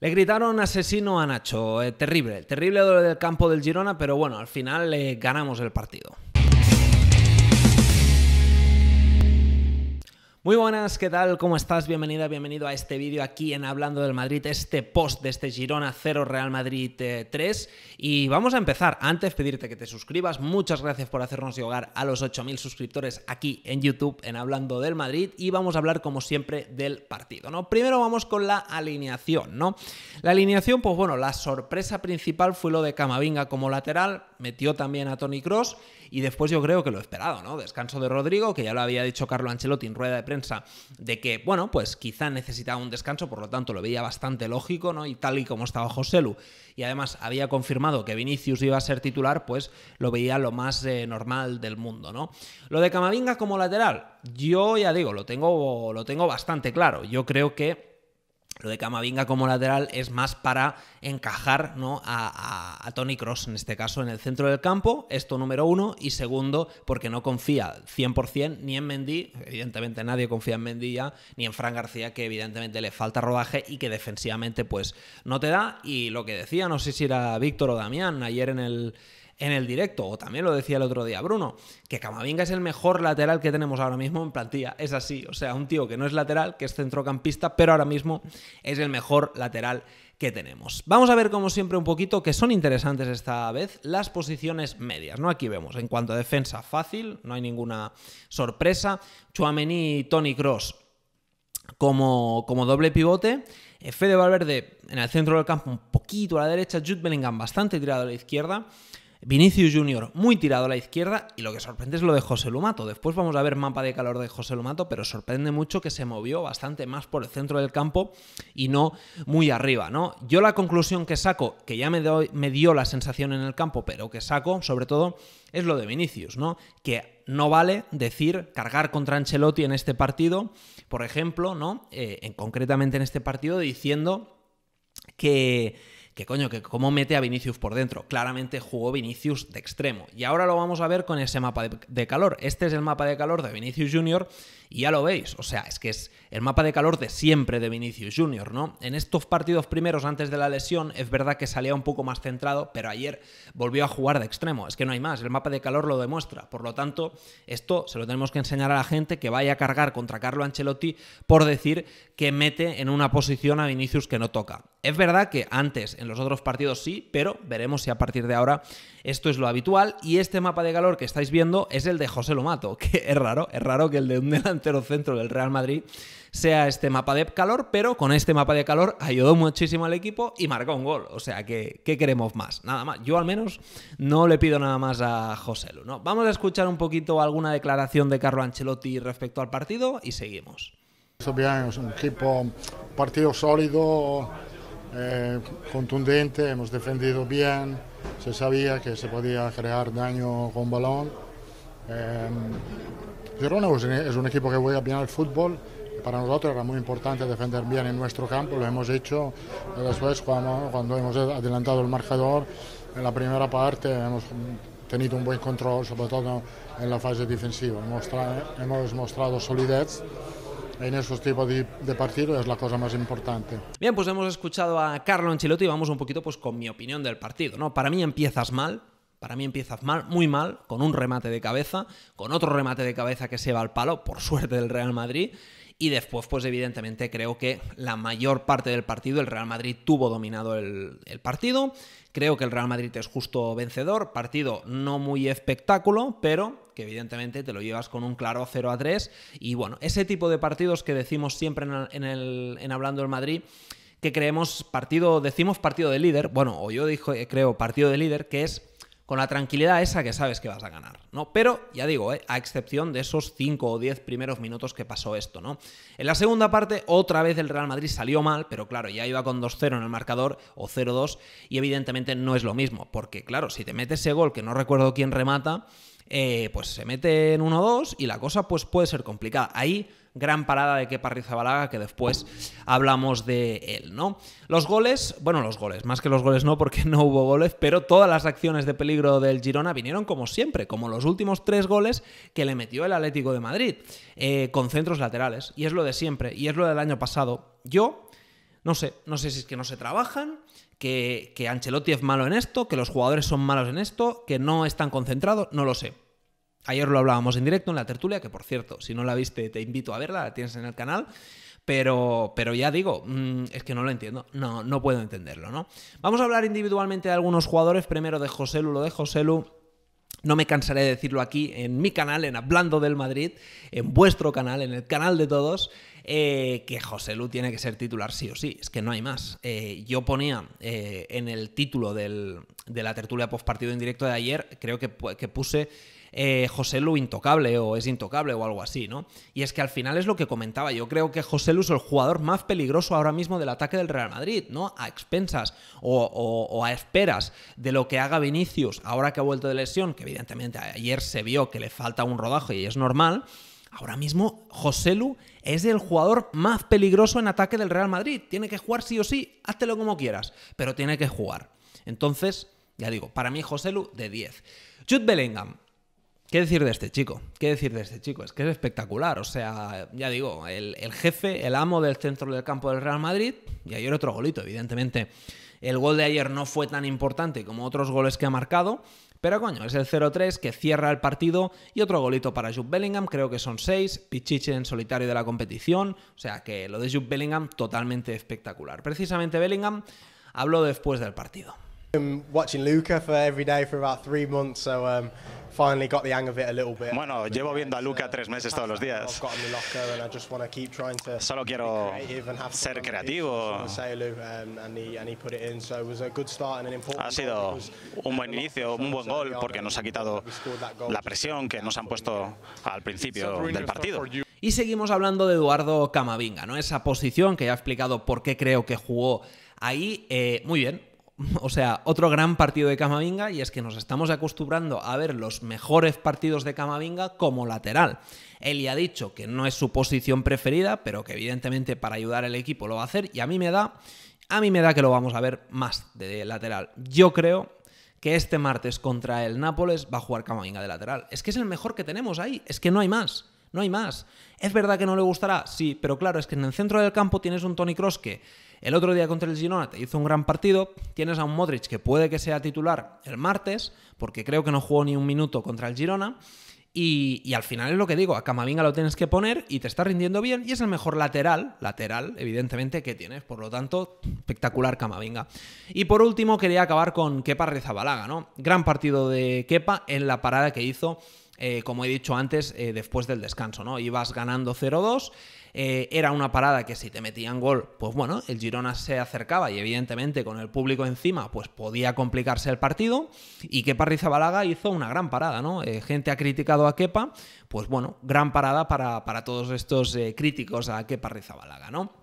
Le gritaron asesino a Nacho, eh, terrible, terrible, terrible del campo del Girona, pero bueno, al final le eh, ganamos el partido. Muy buenas, ¿qué tal? ¿Cómo estás? Bienvenida, bienvenido a este vídeo aquí en Hablando del Madrid, este post de este Girona 0 Real Madrid 3. Eh, y vamos a empezar. Antes pedirte que te suscribas. Muchas gracias por hacernos llegar a los 8.000 suscriptores aquí en YouTube en Hablando del Madrid. Y vamos a hablar, como siempre, del partido, ¿no? Primero vamos con la alineación, ¿no? La alineación, pues bueno, la sorpresa principal fue lo de Camavinga como lateral metió también a Tony Cross y después yo creo que lo esperado, ¿no? Descanso de Rodrigo, que ya lo había dicho Carlo Ancelotti en rueda de prensa, de que, bueno, pues quizá necesitaba un descanso, por lo tanto lo veía bastante lógico, ¿no? Y tal y como estaba Joselu, y además había confirmado que Vinicius iba a ser titular, pues lo veía lo más eh, normal del mundo, ¿no? Lo de Camavinga como lateral, yo ya digo, lo tengo, lo tengo bastante claro. Yo creo que lo de Camavinga como lateral es más para encajar ¿no? a, Tony Cross, en este caso, en el centro del campo. Esto número uno. Y segundo, porque no confía 100% ni en Mendy, evidentemente nadie confía en Mendy ya, ni en Fran García, que evidentemente le falta rodaje y que defensivamente pues no te da. Y lo que decía, no sé si era Víctor o Damián ayer en el, en el directo, o también lo decía el otro día Bruno, que Camavinga es el mejor lateral que tenemos ahora mismo en plantilla. Es así, o sea, un tío que no es lateral, que es centrocampista, pero ahora mismo es el mejor lateral que tenemos. Vamos a ver, como siempre, un poquito que son interesantes esta vez las posiciones medias, ¿no? Aquí vemos, en cuanto a defensa, fácil, no hay ninguna sorpresa. Chuamení y Tony Cross como, como doble pivote. Eh, Fede Valverde en el centro del campo, un poquito a la derecha. Jude Bellingham bastante tirado a la izquierda. Vinicius Junior muy tirado a la izquierda y lo que sorprende es lo de José Lumato. Después vamos a ver mapa de calor de José Lumato, pero sorprende mucho que se movió bastante más por el centro del campo y no muy arriba, ¿no? Yo la conclusión que saco, que ya me, dio la sensación en el campo, pero que saco sobre todo es lo de Vinicius, ¿no? Que no vale decir cargar contra Ancelotti en este partido, por ejemplo, ¿no? Eh, en, concretamente en este partido diciendo que que coño, que cómo mete a Vinicius por dentro. Claramente jugó Vinicius de extremo. Y ahora lo vamos a ver con ese mapa de, calor. Este es el mapa de calor de Vinicius Junior y ya lo veis. O sea, es que es el mapa de calor de siempre de Vinicius Junior, ¿no? En estos partidos primeros antes de la lesión es verdad que salía un poco más centrado, pero ayer volvió a jugar de extremo. Es que no hay más. El mapa de calor lo demuestra. Por lo tanto, esto se lo tenemos que enseñar a la gente que vaya a cargar contra Carlo Ancelotti por decir que mete en una posición a Vinicius que no toca. Es verdad que antes, en los otros partidos sí, pero veremos si a partir de ahora esto es lo habitual. Y este mapa de calor que estáis viendo es el de José Lomato, que es raro, es raro que el de un delantero centro del Real Madrid sea este mapa de calor, pero con este mapa de calor ayudó muchísimo al equipo y marcó un gol. O sea que, ¿qué queremos más? Nada más. Yo al menos no le pido nada más a José Lomato Vamos a escuchar un poquito alguna declaración de Carlo Ancelotti respecto al partido y seguimos. es un equipo, partido sólido eh, contundente, hemos defendido bien, se sabía que se podía crear daño con balón. Eh, Girona es un equipo que juega bien al fútbol. Para nosotros era muy importante defender bien en nuestro campo, lo hemos hecho. Después, cuando, cuando hemos adelantado el marcador, en la primera parte hemos tenido un buen control, sobre todo en la fase defensiva. hemos mostrado solidez en esos tipos de, partidos es la cosa más importante. Bien, pues hemos escuchado a Carlo Ancelotti y vamos un poquito pues con mi opinión del partido, ¿no? Para mí empiezas mal, para mí empiezas mal, muy mal, con un remate de cabeza, con otro remate de cabeza que se va al palo, por suerte del Real Madrid, y después, pues evidentemente creo que la mayor parte del partido, el Real Madrid tuvo dominado el, partido. Creo que el Real Madrid es justo vencedor. Partido no muy espectáculo, pero que evidentemente te lo llevas con un claro 0 a 3. Y bueno, ese tipo de partidos que decimos siempre en, el, Hablando del Madrid, que creemos partido, decimos partido de líder, bueno, o yo dijo, eh, creo partido de líder, que es con la tranquilidad esa que sabes que vas a ganar, ¿no? Pero, ya digo, eh, a excepción de esos 5 o 10 primeros minutos que pasó esto, ¿no? En la segunda parte, otra vez el Real Madrid salió mal, pero claro, ya iba con 2-0 en el marcador o 0-2 y evidentemente no es lo mismo, porque claro, si te metes ese gol que no recuerdo quién remata, eh, pues se mete en 1-2 y la cosa pues puede ser complicada. Ahí gran parada de Kepa Rizabalaga, que después hablamos de él, ¿no? Los goles, bueno, los goles, más que los goles no, porque no hubo goles, pero todas las acciones de peligro del Girona vinieron como siempre, como los últimos tres goles que le metió el Atlético de Madrid, eh, con centros laterales, y es lo de siempre, y es lo del año pasado. Yo, no sé, no sé si es que no se trabajan, que, que Ancelotti es malo en esto, que los jugadores son malos en esto, que no están concentrados, no lo sé Ayer lo hablábamos en directo en la tertulia, que por cierto, si no la viste, te invito a verla, la tienes en el canal. Pero, pero ya digo, mm, es que no lo entiendo, no, no puedo entenderlo, ¿no? Vamos a hablar individualmente de algunos jugadores, primero de Joselu, lo de Joselu. No me cansaré de decirlo aquí en mi canal, en Hablando del Madrid, en vuestro canal, en el canal de todos, eh, que José Lu tiene que ser titular sí o sí, es que no hay más. Eh, yo ponía eh, en el título de la tertulia post partido en directo de ayer, creo que, que puse eh, José Lu intocable o es intocable o algo así, ¿no? Y es que al final es lo que comentaba. Yo creo que José Lu es el jugador más peligroso ahora mismo del ataque del Real Madrid, ¿no? A expensas o, a esperas de lo que haga Vinicius ahora que ha vuelto de lesión, que evidentemente ayer se vio que le falta un rodaje y es normal. Ahora mismo Joselu es el jugador más peligroso en ataque del Real Madrid. Tiene que jugar sí o sí, háztelo como quieras, pero tiene que jugar. Entonces, ya digo, para mí Joselu de 10. Jude Bellingham, ¿Qué decir de este chico? ¿Qué decir de este chico? Es que es espectacular. O sea, ya digo, el, jefe, el amo del centro del campo del Real Madrid, y ayer otro golito, evidentemente. El gol de ayer no fue tan importante como otros goles que ha marcado, pero coño, es el 0-3 que cierra el partido y otro golito para Jude Bellingham, creo que son 6, Pichiche en solitario de la competición, o sea que lo de Jude Bellingham totalmente espectacular. Precisamente Bellingham habló después del partido. Bueno, llevo viendo a Luca tres meses todos los días. Solo quiero ser creativo. Ha sido un buen inicio, un buen gol, porque nos ha quitado la presión que nos han puesto al principio del partido. Y seguimos hablando de Eduardo Camavinga, ¿no? Esa posición que ya ha explicado por qué creo que jugó ahí. Eh, muy bien, o sea, otro gran partido de Camavinga y es que nos estamos acostumbrando a ver los mejores partidos de Camavinga como lateral. Él ya ha dicho que no es su posición preferida, pero que evidentemente para ayudar al equipo lo va a hacer y a mí me da a mí me da que lo vamos a ver más de lateral. Yo creo que este martes contra el Nápoles va a jugar Camavinga de lateral. Es que es el mejor que tenemos ahí, es que no hay más. No hay más. ¿Es verdad que no le gustará? Sí, pero claro, es que en el centro del campo tienes un Tony Kroos que el otro día contra el Girona te hizo un gran partido, tienes a un Modric que puede que sea titular el martes, porque creo que no jugó ni un minuto contra el Girona, y, al final es lo que digo, a Camavinga lo tienes que poner y te está rindiendo bien y es el mejor lateral, lateral evidentemente que tienes, por lo tanto, espectacular Camavinga. Y por último quería acabar con Kepa Rezabalaga, ¿no? Gran partido de Kepa en la parada que hizo eh, como he dicho antes, eh, después del descanso, ¿no? Ibas ganando 0-2, eh, era una parada que si te metían gol, pues bueno, el Girona se acercaba y evidentemente con el público encima, pues podía complicarse el partido y Kepa Rizabalaga hizo una gran parada, ¿no? gente ha criticado a Kepa, pues bueno, gran parada para, para todos estos críticos a Kepa Rizabalaga, ¿no?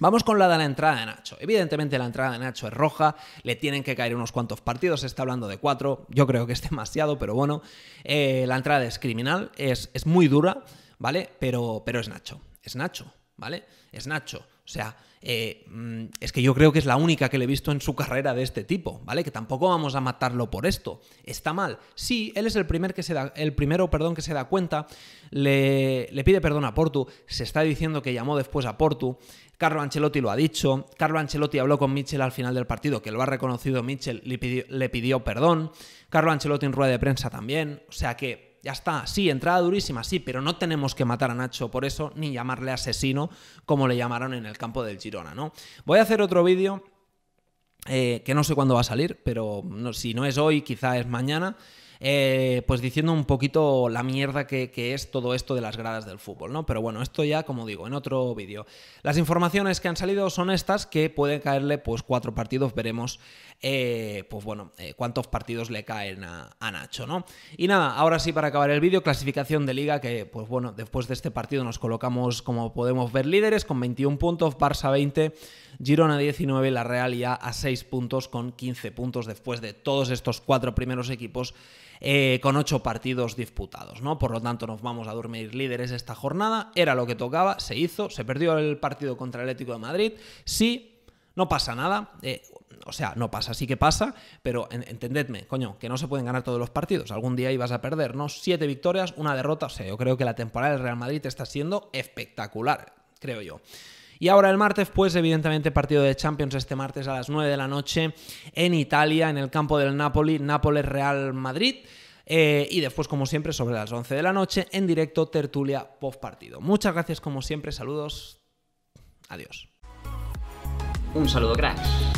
Vamos con la de la entrada de Nacho. Evidentemente la entrada de Nacho es roja, le tienen que caer unos cuantos partidos, se está hablando de cuatro, yo creo que es demasiado, pero bueno, eh, la entrada es criminal, es, es muy dura, ¿vale? Pero, pero es Nacho, es Nacho, ¿vale? Es Nacho. O sea, eh, mm, es que yo creo que es la única que le he visto en su carrera de este tipo, ¿vale? Que tampoco vamos a matarlo por esto. Está mal. Sí, él es el, primer que se da, el primero que se da cuenta, le, le pide perdón a Portu, se está diciendo que llamó después a Portu. Carlo Ancelotti lo ha dicho, Carlo Ancelotti habló con Mitchell al final del partido, que lo ha reconocido Mitchell, le pidió, perdón, Carlo Ancelotti en rueda de prensa también, o sea que ya está, sí, entrada durísima, sí, pero no tenemos que matar a Nacho por eso, ni llamarle asesino como le llamaron en el campo del Girona, ¿no? Voy a hacer otro vídeo eh, que no sé cuándo va a salir, pero si no es hoy, quizá es mañana. Eh, pues diciendo un poquito la mierda que, es todo esto de las gradas del fútbol, ¿no? Pero bueno, esto ya, como digo, en otro vídeo. Las informaciones que han salido son estas, que pueden caerle pues cuatro partidos, veremos, eh, pues bueno, eh, cuántos partidos le caen a, a, Nacho, ¿no? Y nada, ahora sí, para acabar el vídeo, clasificación de liga, que pues bueno, después de este partido nos colocamos, como podemos ver, líderes con 21 puntos, Barça 20, Girona 19, la Real ya a 6 puntos con 15 puntos después de todos estos cuatro primeros equipos eh, con ocho partidos disputados, ¿no? Por lo tanto, nos vamos a dormir líderes esta jornada. Era lo que tocaba, se hizo, se perdió el partido contra el Atlético de Madrid. Sí, no pasa nada. Eh, o sea, no pasa, sí que pasa, pero entendedme, coño, que no se pueden ganar todos los partidos. Algún día ibas a perder, ¿no? Siete victorias, una derrota. O sea, yo creo que la temporada del Real Madrid está siendo espectacular, creo yo. Y ahora el martes, pues evidentemente partido de Champions este martes a las 9 de la noche en Italia, en el campo del Napoli, Nápoles Real Madrid. Eh, y después, como siempre, sobre las 11 de la noche, en directo, tertulia post partido. Muchas gracias, como siempre, saludos. Adiós. Un saludo, cracks.